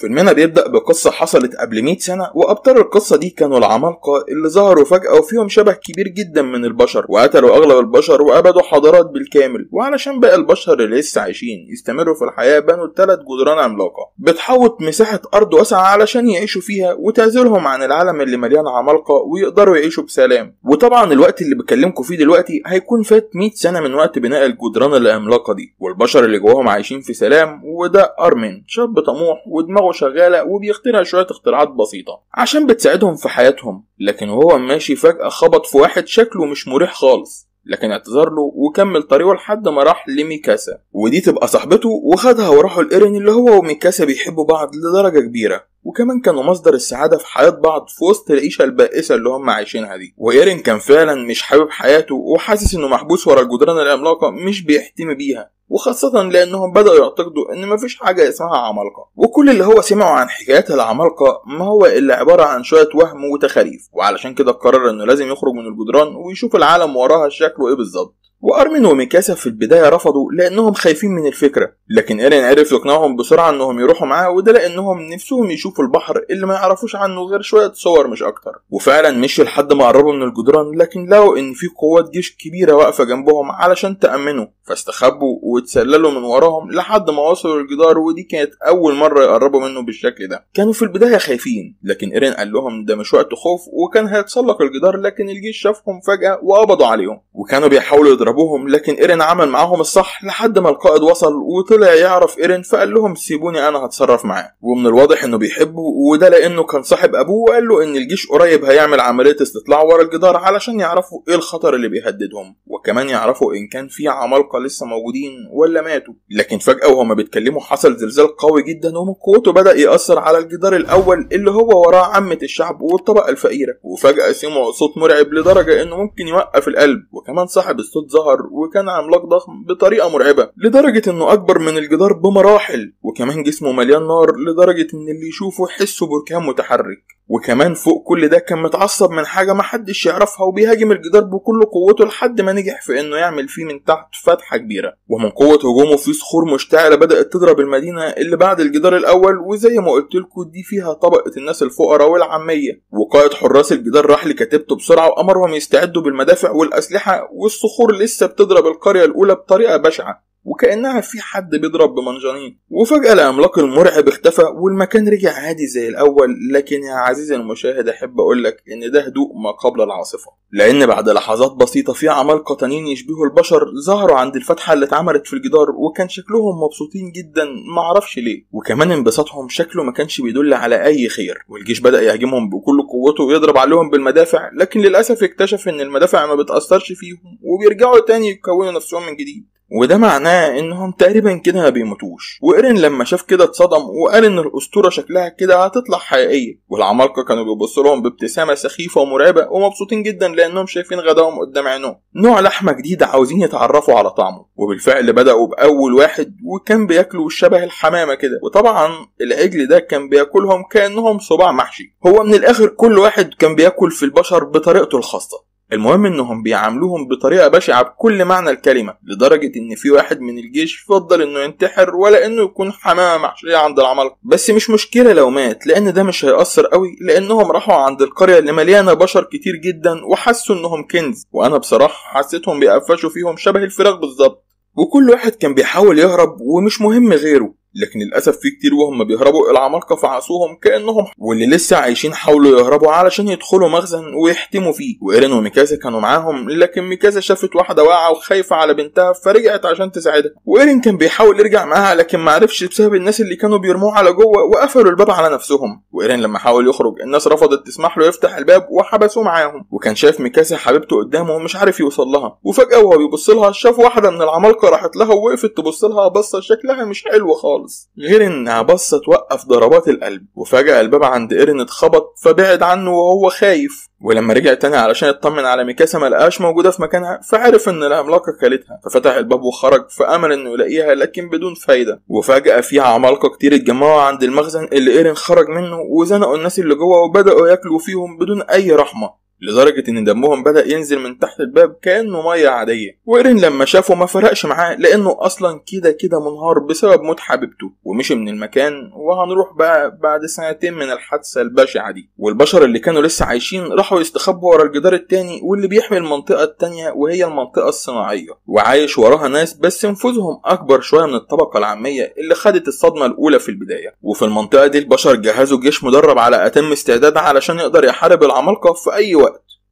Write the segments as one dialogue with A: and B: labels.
A: فيلمنا بيبدأ بقصة حصلت قبل 100 سنة وأبطال القصة دي كانوا العمالقة اللي ظهروا فجأة وفيهم شبه كبير جدا من البشر وقتلوا أغلب البشر وأبدوا حضارات بالكامل وعلشان بقى البشر اللي لسه عايشين يستمروا في الحياة بنوا ثلاث جدران عملاقة بتحوط مساحة أرض واسعة علشان يعيشوا فيها وتعزلهم عن العالم اللي مليان عمالقة ويقدروا يعيشوا بسلام وطبعا الوقت اللي بكلمكم فيه دلوقتي هيكون فات 100 سنة من وقت بناء الجدران العملاقة دي والبشر اللي جواهم عايشين في سلام وده أرمين شاب طموح ودماغه وشغالة وبيخترع شوية اختراعات بسيطة عشان بتساعدهم في حياتهم لكن وهو ماشي فجأة خبط في واحد شكله مش مريح خالص لكن اعتذر له وكمل طريقه لحد ما راح لميكاسا ودي تبقى صاحبته وخدها وراحوا الإيرين اللي هو وميكاسا بيحبوا بعض لدرجة كبيرة وكمان كانوا مصدر السعادة في حياة بعض في وسط العيشة البائسة اللي هم عايشينها دي وإيرين كان فعلا مش حابب حياته وحاسس إنه محبوس ورا الجدران العملاقة مش بيحتمي بيها وخاصة لأنهم بدأوا يعتقدوا إن مفيش حاجة اسمها عمالقة وكل اللي هو سمعه عن حكايات العمالقة ما هو إلا عبارة عن شوية وهم وتخاريف وعلشان كده قرر إنه لازم يخرج من الجدران ويشوف العالم وراها شكله إيه بالظبط وأرمين وميكاسا في البداية رفضوا لأنهم خايفين من الفكرة لكن إيرين عرف يقنعهم بسرعة إنهم يروحوا معاه وده لأنهم نفسهم يشوفوا البحر اللي ما يعرفوش عنه غير شوية صور مش أكتر وفعلا مشوا لحد ما قربوا من الجدران لكن لقوا إن في قوات جيش كبيرة واقفة جنبهم علشان تأمنوا فاستخبوا واتسللوا من وراهم لحد ما وصلوا الجدار ودي كانت أول مرة يقربوا منه بالشكل ده كانوا في البداية خايفين لكن إيرين قال لهم ده مش وقت خوف وكان هيتسلق الجدار لكن الجيش شافهم فجأة وقبضوا عليهم وكانوا بيحاولوا ضربوهم لكن ايرين عمل معاهم الصح لحد ما القائد وصل وطلع يعرف ايرين فقال لهم سيبوني انا هتصرف معاه ومن الواضح انه بيحبه وده لانه كان صاحب ابوه وقال له ان الجيش قريب هيعمل عمليه استطلاع ورا الجدار علشان يعرفوا ايه الخطر اللي بيهددهم وكمان يعرفوا ان كان في عمالقه لسه موجودين ولا ماتوا لكن فجاه وهما بيتكلموا حصل زلزال قوي جدا ومن قوته بدا ياثر على الجدار الاول اللي هو وراه عامه الشعب والطبقه الفقيره وفجاه سمعوا صوت مرعب لدرجه انه ممكن يوقف القلب وكمان صاحب الصوت ظهر وكان عملاق ضخم بطريقة مرعبة لدرجة انه اكبر من الجدار بمراحل وكمان جسمه مليان نار لدرجة ان اللي يشوفه يحسه بركان متحرك وكمان فوق كل ده كان متعصب من حاجة محدش يعرفها وبيهاجم الجدار بكل قوته لحد ما نجح في انه يعمل فيه من تحت فتحة كبيرة ومن قوة هجومه في صخور مشتعلة بدأت تضرب المدينة اللي بعد الجدار الاول وزي ما قلتلكوا دي فيها طبقة الناس الفقراء والعامية وقائد حراس الجدار راح لكتيبته بسرعة وامرهم يستعدوا بالمدافع والاسلحة والصخور اللي لسه بتضرب القرية الأولى بطريقة بشعة وكأنها في حد بيضرب بمنجنيق وفجأة العملاق المرعب اختفى والمكان رجع عادي زي الأول لكن يا عزيزي المشاهد أحب أقولك إن ده هدوء ما قبل العاصفة لأن بعد لحظات بسيطة في عمالقة تانيين يشبهوا البشر ظهروا عند الفتحة اللي اتعملت في الجدار وكان شكلهم مبسوطين جدا معرفش ليه وكمان انبساطهم شكله ما كانش بيدل على أي خير والجيش بدأ يهاجمهم بكل قوته ويضرب عليهم بالمدافع لكن للأسف اكتشف إن المدافع ما بتأثرش فيهم وبيرجعوا تاني يكونوا نفسهم من جديد وده معناه انهم تقريبا كده ما بيموتوش وايرين لما شاف كده اتصدم وقال ان الاسطوره شكلها كده هتطلع حقيقيه والعمالقه كانوا بيبصوا لهم بابتسامه سخيفه ومرعبه ومبسوطين جدا لانهم شايفين غداهم قدام عينهم نوع لحمه جديده عاوزين يتعرفوا على طعمه وبالفعل بداوا باول واحد وكان بياكلوا شبه الحمامه كده وطبعا العجل ده كان بياكلهم كانهم صباع محشي هو من الاخر كل واحد كان بياكل في البشر بطريقته الخاصه المهم انهم بيعاملوهم بطريقه بشعه بكل معنى الكلمه لدرجه ان في واحد من الجيش فضل انه ينتحر ولا انه يكون حمامه محشيه عند العمالقه بس مش مشكله لو مات لان ده مش هيأثر قوي لانهم راحوا عند القريه اللي مليانه بشر كتير جدا وحسوا انهم كنز وانا بصراحه حسيتهم بيقفشوا فيهم شبه الفراخ بالظبط وكل واحد كان بيحاول يهرب ومش مهم غيره لكن للأسف في كتير وهم بيهربوا العمالقة فعصوهم كأنهم واللي لسه عايشين حاولوا يهربوا علشان يدخلوا مخزن ويحتموا فيه وإيرين وميكاسا كانوا معاهم لكن ميكاسا شافت واحدة واقعة وخايفة على بنتها فرجعت عشان تساعدها وإيرين كان بيحاول يرجع معاها لكن معرفش بسبب الناس اللي كانوا بيرموه على جوه وقفلوا الباب على نفسهم وإيرين لما حاول يخرج الناس رفضت تسمح له يفتح الباب وحبسوه معاهم وكان شاف ميكاسا حبيبته قدامه ومش عارف يوصل لها وفجأة وهو بيبص لها شاف واحدة من العمالقة راحت لها ووقفت تبص لها بصة شكلها مش حلو خالص خالص غير انها بصة توقف ضربات القلب وفجأة الباب عند ايرين اتخبط فبعد عنه وهو خايف ولما رجع تاني علشان يطمن على ميكاسا ملقاش موجودة في مكانها فعرف ان العملاقة كلتها ففتح الباب وخرج في امل انه يلاقيها لكن بدون فايدة وفجأة في عمالقة كتير اتجمعوا عند المخزن اللي ايرين خرج منه وزنقوا الناس اللي جوه وبدأوا ياكلوا فيهم بدون اي رحمة لدرجة إن دمهم بدأ ينزل من تحت الباب كأنه مية عادية وإيرين لما شافه ما فرقش معاه لأنه أصلا كده كده منهار بسبب موت حبيبته ومشي من المكان وهنروح بقى بعد سنتين من الحادثة البشعة دي والبشر اللي كانوا لسه عايشين راحوا يستخبوا ورا الجدار التاني واللي بيحمي المنطقة التانية وهي المنطقة الصناعية وعايش وراها ناس بس نفوذهم أكبر شوية من الطبقة العامية اللي خدت الصدمة الأولى في البداية وفي المنطقة دي البشر جهزوا جيش مدرب على أتم استعداد علشان يقدر يحارب العمالقة في أي وقت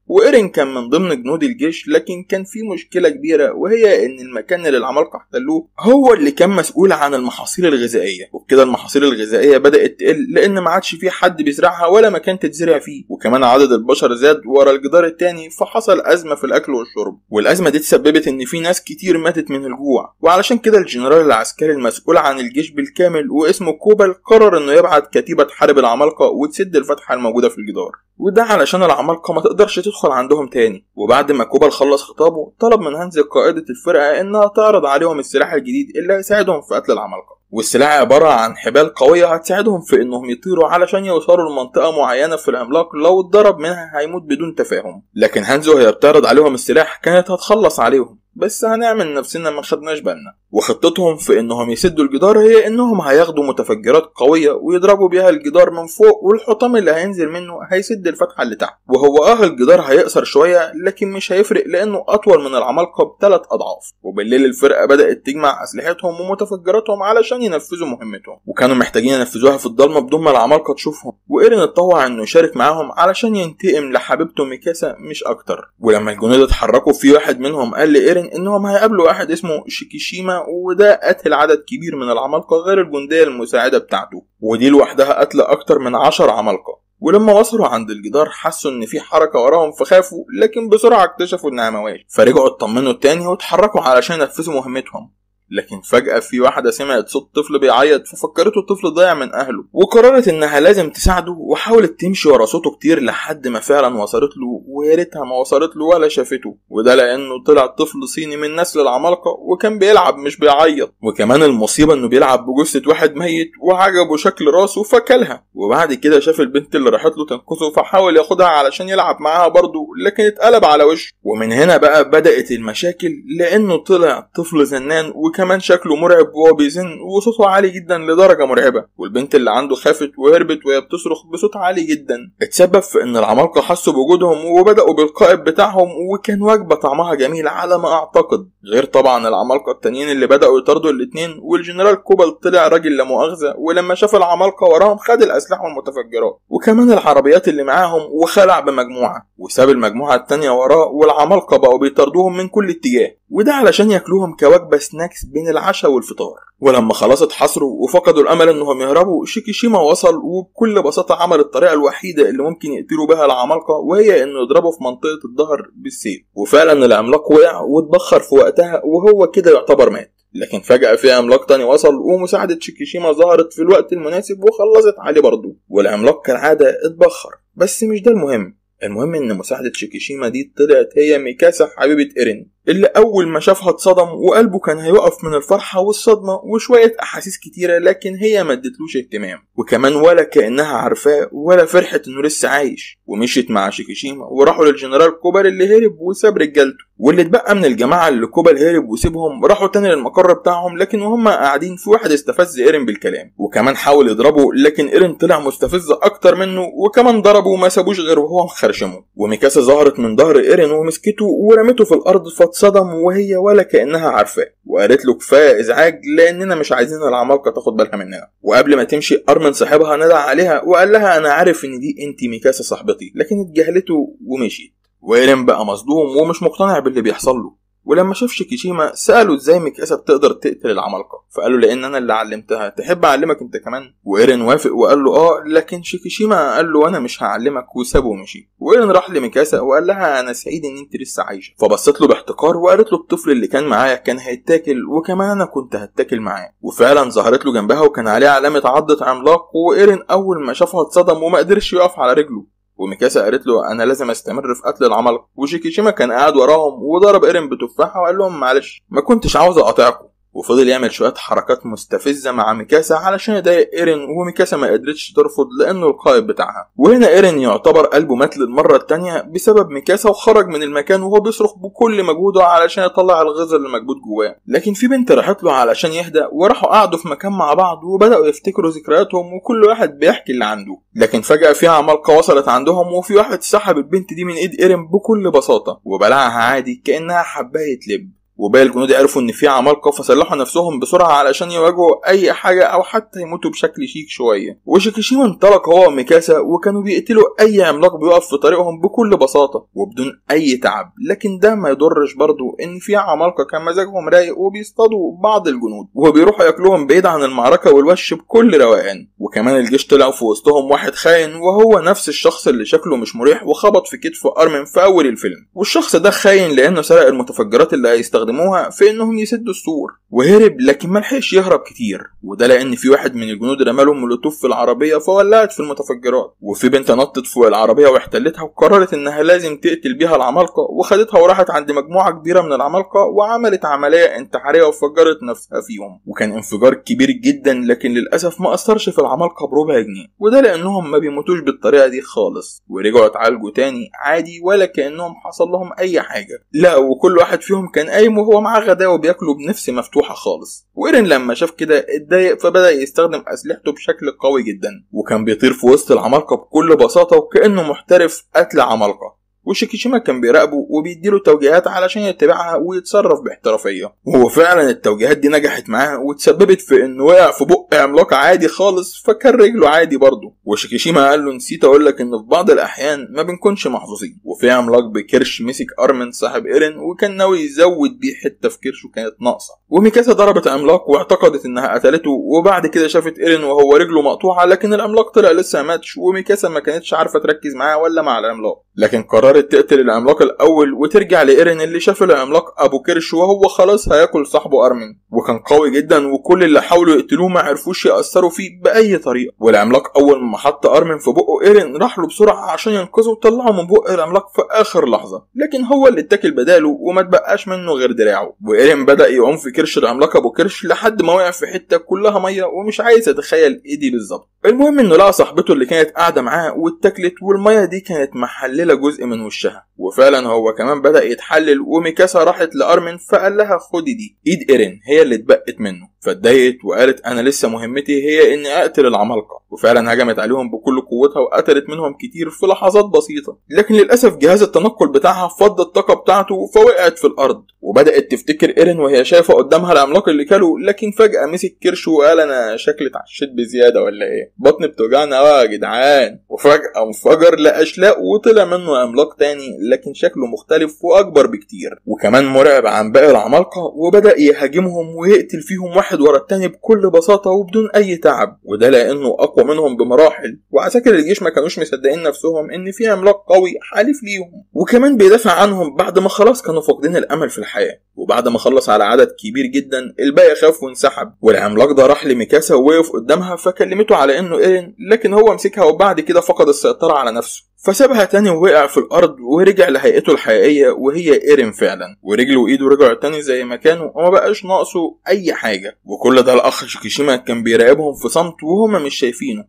A: وإيرين كان من ضمن جنود الجيش لكن كان في مشكلة كبيرة وهي إن المكان اللي العمالقة احتلوه هو اللي كان مسؤول عن المحاصيل الغذائية وبكده المحاصيل الغذائية بدأت تقل لأن ما عادش في حد بيزرعها ولا مكان تتزرع فيه وكمان عدد البشر زاد ورا الجدار التاني فحصل أزمة في الأكل والشرب والأزمة دي تسببت إن في ناس كتير ماتت من الجوع وعلشان كده الجنرال العسكري المسؤول عن الجيش بالكامل واسمه كوبل قرر إنه يبعت كتيبة تحارب العمالقة وتسد الفتحة الموجودة في الجدار وده علشان العمالقة ما تقدرش تدخل يدخل عندهم تاني وبعد ما كوبل خلص خطابه طلب من هانز قائدة الفرقة إنها تعرض عليهم السلاح الجديد اللي هيساعدهم في قتل العمالقة والسلاح عبارة عن حبال قوية هتساعدهم في إنهم يطيروا علشان يوصلوا لمنطقة معينة في العملاق لو اتضرب منها هيموت بدون تفاهم لكن هانز وهي بتعرض عليهم السلاح كانت هتخلص عليهم بس هنعمل نفسنا ما خدناش بالنا وخطتهم في انهم يسدوا الجدار هي انهم هياخدوا متفجرات قوية ويضربوا بيها الجدار من فوق والحطام اللي هينزل منه هيسد الفتحة اللي تحت وهو اه الجدار هيقصر شوية لكن مش هيفرق لانه اطول من العمالقة بثلاث اضعاف وبالليل الفرقة بدأت تجمع اسلحتهم ومتفجراتهم علشان ينفذوا مهمتهم وكانوا محتاجين ينفذوها في الضلمة بدون ما العمالقة تشوفهم وايرين اتطوع انه يشارك معاهم علشان ينتقم لحبيبته ميكاسا مش اكتر ولما الجنود اتحركوا في واحد منهم قال لايرين انهم هيقابلوا واحد اسمه شيكيشيما وده قتل عدد كبير من العمالقة غير الجندية المساعدة بتاعته ودي لوحدها قتل اكتر من عشر عمالقة ولما وصلوا عند الجدار حسوا ان في حركة وراهم فخافوا لكن بسرعة اكتشفوا انها مواجد فرجعوا اطمنوا تاني واتحركوا علشان ينفذوا مهمتهم لكن فجأة في واحدة سمعت صوت طفل بيعيط ففكرته الطفل ضايع من أهله وقررت إنها لازم تساعده وحاولت تمشي ورا صوته كتير لحد ما فعلا وصلت له ويا ريتها ما وصلت له ولا شافته وده لأنه طلع طفل صيني من نسل العمالقة وكان بيلعب مش بيعيط وكمان المصيبة إنه بيلعب بجثة واحد ميت وعجبه شكل راسه فكلها وبعد كده شاف البنت اللي راحت له تنقذه فحاول ياخدها علشان يلعب معاها برضه لكن اتقلب على وشه ومن هنا بقى بدأت المشاكل لأنه طلع طفل زنان وك كمان شكله مرعب وهو بيزن وصوته عالي جدا لدرجه مرعبه والبنت اللي عنده خافت وهربت وهي بتصرخ بصوت عالي جدا اتسبب في ان العمالقه حسوا بوجودهم وبداوا بالقائد بتاعهم وكان وجبه طعمها جميل على ما اعتقد غير طبعا العمالقه التانيين اللي بداوا يطاردوا الاتنين والجنرال كوبل طلع راجل لا مؤاخذه ولما شاف العمالقه وراهم خد الاسلحه والمتفجرات وكمان العربيات اللي معاهم وخلع بمجموعه وساب المجموعه التانيه وراه والعمالقه بقوا بيطاردوهم من كل اتجاه وده علشان ياكلوهم كوجبة سناكس بين العشاء والفطار ولما خلاص اتحصروا وفقدوا الأمل إنهم يهربوا شيكيشيما وصل وبكل بساطة عمل الطريقة الوحيدة اللي ممكن يقتلوا بها العمالقة وهي إنه يضربوا في منطقة الظهر بالسيف وفعلا العملاق وقع واتبخر في وقتها وهو كده يعتبر مات لكن فجأة في عملاق تاني وصل ومساعدة شيكيشيما ظهرت في الوقت المناسب وخلصت عليه برضه والعملاق كالعادة اتبخر بس مش ده المهم المهم ان مساعدة شيكيشيما دي طلعت هي ميكاسا حبيبة ايرين اللي اول ما شافها اتصدم وقلبه كان هيقف من الفرحة والصدمة وشوية احاسيس كتيرة لكن هي ما ادتلوش اهتمام وكمان ولا كأنها عارفاه ولا فرحت انه لسه عايش ومشيت مع شيكيشيما وراحوا للجنرال كوبل اللي هرب وساب رجالته واللي اتبقى من الجماعة اللي كوبل هرب وسيبهم راحوا تاني للمقر بتاعهم لكن وهم قاعدين في واحد استفز ايرين بالكلام وكمان حاول يضربه لكن ايرين طلع مستفز اكتر منه وكمان ضربه وما سابوش غير وهو مخلوق خرشمه وميكاسا ظهرت من ظهر ايرين ومسكته ورمته في الارض فاتصدم وهي ولا كانها عارفاه وقالت له كفايه ازعاج لاننا مش عايزين العمالقه تاخد بالها مننا وقبل ما تمشي ارمن صاحبها ندع عليها وقال لها انا عارف ان دي انت ميكاسا صاحبتي لكن اتجاهلته ومشيت وايرين بقى مصدوم ومش مقتنع باللي بيحصل له ولما شاف شيكيشيما ساله ازاي مكاسه بتقدر تقتل العمالقه فقال له لان انا اللي علمتها تحب اعلمك انت كمان وايرن وافق وقال له اه لكن شيكيشيما قال له انا مش هعلمك وسابه ومشي وايرن راح لميكاسا وقال لها انا سعيد ان انت لسه عايشه فبصت له باحتقار وقالت له الطفل اللي كان معايا كان هيتاكل وكمان انا كنت هتاكل معاه وفعلا ظهرت له جنبها وكان عليها علامه عضه عملاق وايرن اول ما شافها اتصدم وما قدرش يقف على رجله وميكاسا قالت له انا لازم استمر في قتل العمالقه وشيكيشيما كان قاعد وراهم وضرب ايرين بتفاحه وقال لهم معلش ما كنتش عاوز اقاطعكم وفضل يعمل شوية حركات مستفزة مع ميكاسا علشان يضايق ايرين وميكاسا ما قدرتش ترفض لانه القائد بتاعها وهنا ايرين يعتبر قلبه مات للمرة التانية بسبب ميكاسا وخرج من المكان وهو بيصرخ بكل مجهوده علشان يطلع الغذاء اللي مكبوت جواه لكن في بنت راحت له علشان يهدى وراحوا قعدوا في مكان مع بعض وبدأوا يفتكروا ذكرياتهم وكل واحد بيحكي اللي عنده لكن فجأة في عمالقة وصلت عندهم وفي واحد سحب البنت دي من ايد ايرين بكل بساطة وبلعها عادي كأنها حباية لب وباقي الجنود عرفوا ان في عمالقه فسلحوا نفسهم بسرعه علشان يواجهوا اي حاجه او حتى يموتوا بشكل شيك شويه وشيكيشيما انطلق هو وميكاسا وكانوا بيقتلوا اي عملاق بيقف في طريقهم بكل بساطه وبدون اي تعب لكن ده ما يضرش برضه ان في عمالقه كان مزاجهم رايق وبيصطادوا بعض الجنود وبيروحوا ياكلوهم بعيد عن المعركه والوش بكل روقان وكمان الجيش طلع في وسطهم واحد خاين وهو نفس الشخص اللي شكله مش مريح وخبط في كتف ارمن في اول الفيلم والشخص ده خاين لانه سرق المتفجرات اللي هيستخدمها استخدموها في انهم يسدوا السور وهرب لكن ملحقش يهرب كتير وده لان في واحد من الجنود رماله مولوتوف في العربيه فولعت في المتفجرات وفي بنت نطت فوق العربيه واحتلتها وقررت انها لازم تقتل بيها العمالقه وخدتها وراحت عند مجموعه كبيره من العمالقه وعملت عمليه انتحاريه وفجرت نفسها فيهم وكان انفجار كبير جدا لكن للاسف ما اثرش في العمالقه بربع جنيه وده لانهم ما بيموتوش بالطريقه دي خالص ورجعوا اتعالجوا تاني عادي ولا كانهم حصل لهم اي حاجه لا وكل واحد فيهم كان قايم وهو معاه غداء وبياكلوا بنفس مفتوح مفتوحة خالص وايرن لما شاف كده اتضايق فبدأ يستخدم أسلحته بشكل قوي جدا وكان بيطير في وسط العمالقة بكل بساطة وكأنه محترف قتل عمالقة وشيكيشيما كان بيراقبه وبيديله توجيهات علشان يتبعها ويتصرف باحترافية وهو فعلا التوجيهات دي نجحت معاه وتسببت في انه وقع في بق عملاق عادي خالص فكان رجله عادي برضه وشيكيشيما قال له نسيت اقول لك ان في بعض الاحيان ما بنكونش محظوظين وفي عملاق بكرش مسك ارمن صاحب ايرن وكان ناوي يزود بيه حته في كرشه كانت ناقصه وميكاسا ضربت عملاق واعتقدت انها قتلته وبعد كده شافت ايرن وهو رجله مقطوعه لكن العملاق طلع لسه ماتش وميكاسا ما كانتش عارفه تركز معاه ولا مع العملاق لكن قررت تقتل العملاق الأول وترجع لإيرين اللي شاف العملاق أبو كرش وهو خلاص هياكل صاحبه أرمين وكان قوي جدا وكل اللي حاولوا يقتلوه ما عرفوش يأثروا فيه بأي طريقة والعملاق أول ما حط أرمين في بقه إيرين راح له بسرعة عشان ينقذه وطلعه من بق العملاق في آخر لحظة لكن هو اللي اتاكل بداله وما تبقاش منه غير دراعه وإيرين بدأ يعوم في كرش العملاق أبو كرش لحد ما وقع في حتة كلها مية ومش عايز أتخيل إيه دي بالظبط المهم إنه لقى صاحبته اللي كانت قاعدة معاه واتاكلت والمية دي كانت محللة محلل جزء من وشها وفعلا هو كمان بدأ يتحلل وميكاسا راحت لأرمن فقال لها خدي دي ايد ايرين هي اللي اتبقت منه فاتضايقت وقالت انا لسه مهمتي هي اني اقتل العمالقه وفعلا هجمت عليهم بكل قوتها وقتلت منهم كتير في لحظات بسيطه لكن للاسف جهاز التنقل بتاعها فض الطاقه بتاعته فوقعت في الارض وبدات تفتكر ايرين وهي شايفه قدامها العملاق اللي كلوا لكن فجاه مسك كرش وقال انا شكلي اتعشيت بزياده ولا ايه بطني بتوجعنا آه يا جدعان وفجاه انفجر لاشلاء وطلع منه عملاق تاني لكن شكله مختلف واكبر بكتير وكمان مرعب عن باقي العمالقه وبدا يهاجمهم ويقتل فيهم واحد واحد ورا التاني بكل بساطة وبدون أي تعب وده لأنه أقوى منهم بمراحل وعساكر الجيش ما كانوش مصدقين نفسهم إن في عملاق قوي حالف ليهم وكمان بيدافع عنهم بعد ما خلاص كانوا فاقدين الامل في الحياه وبعد ما خلص على عدد كبير جدا الباقي خاف وانسحب والعملاق ده راح لميكاسا ووقف قدامها فكلمته على انه ايرين لكن هو مسكها وبعد كده فقد السيطره على نفسه فسابها تاني ووقع في الارض ورجع لهيئته الحقيقيه وهي ايرين فعلا ورجله وايده رجعوا تاني زي ما كانوا وما بقاش ناقصه اي حاجه وكل ده الاخ شيكيشيما كان بيراقبهم في صمت وهما مش شايفينه